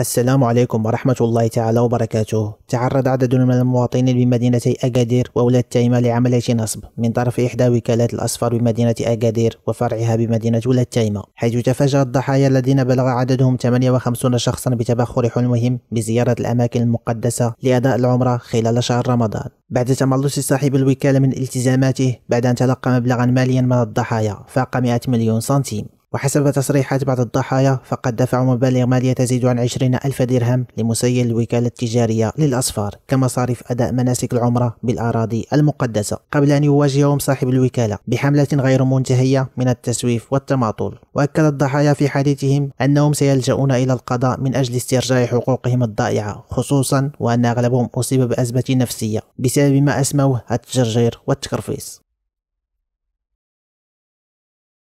السلام عليكم ورحمة الله تعالى وبركاته تعرض عدد من المواطنين بمدينة أكادير وولاية تايمة لعملية نصب من طرف إحدى وكالات الأصفر بمدينة أكادير وفرعها بمدينة ولاية تايمة حيث تفاجأ الضحايا الذين بلغ عددهم 58 شخصا بتبخر حلمهم بزيارة الأماكن المقدسة لأداء العمرة خلال شهر رمضان بعد تملص صاحب الوكالة من التزاماته بعد أن تلقى مبلغا ماليا من الضحايا فاق 100 مليون سنتيم وحسب تصريحات بعض الضحايا فقد دفعوا مبالغ مالية تزيد عن 20 ألف درهم لمسيل الوكالة التجارية للأصفار كمصاريف أداء مناسك العمرة بالأراضي المقدسة قبل أن يواجههم صاحب الوكالة بحملة غير منتهية من التسويف والتماطل وأكد الضحايا في حديثهم أنهم سيلجؤون إلى القضاء من أجل استرجاع حقوقهم الضائعة خصوصا وأن أغلبهم أصيب بأزمة نفسية بسبب ما أسموه التجرجير والتكرفيس